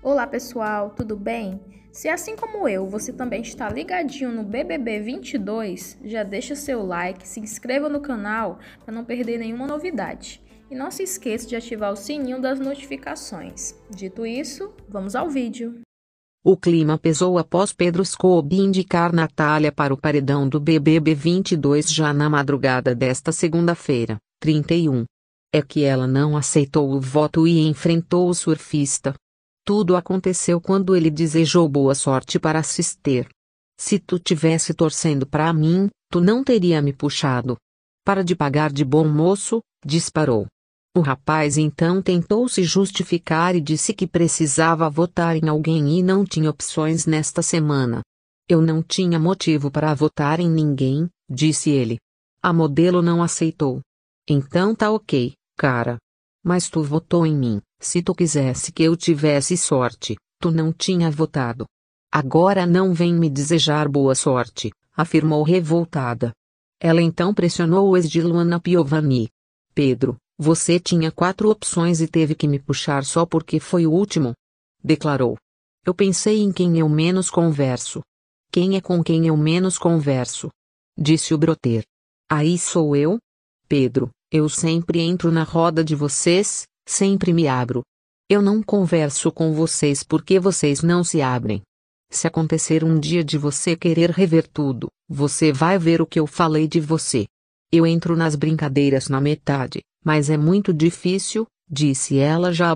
Olá pessoal, tudo bem? Se assim como eu, você também está ligadinho no BBB 22, já deixa seu like, se inscreva no canal para não perder nenhuma novidade. E não se esqueça de ativar o sininho das notificações. Dito isso, vamos ao vídeo. O clima pesou após Pedro Scooby indicar Natália para o paredão do BBB 22 já na madrugada desta segunda-feira, 31. É que ela não aceitou o voto e enfrentou o surfista, tudo aconteceu quando ele desejou boa sorte para assistir. Se tu tivesse torcendo para mim, tu não teria me puxado. Para de pagar de bom moço, disparou. O rapaz então tentou se justificar e disse que precisava votar em alguém e não tinha opções nesta semana. Eu não tinha motivo para votar em ninguém, disse ele. A modelo não aceitou. Então tá ok, cara. Mas tu votou em mim. Se tu quisesse que eu tivesse sorte, tu não tinha votado. Agora não vem me desejar boa sorte, afirmou revoltada. Ela então pressionou o ex de Luana Piovani. Pedro, você tinha quatro opções e teve que me puxar só porque foi o último. Declarou. Eu pensei em quem eu menos converso. Quem é com quem eu menos converso? Disse o broter. Aí sou eu? Pedro, eu sempre entro na roda de vocês, Sempre me abro. Eu não converso com vocês porque vocês não se abrem. Se acontecer um dia de você querer rever tudo, você vai ver o que eu falei de você. Eu entro nas brincadeiras na metade, mas é muito difícil, disse ela já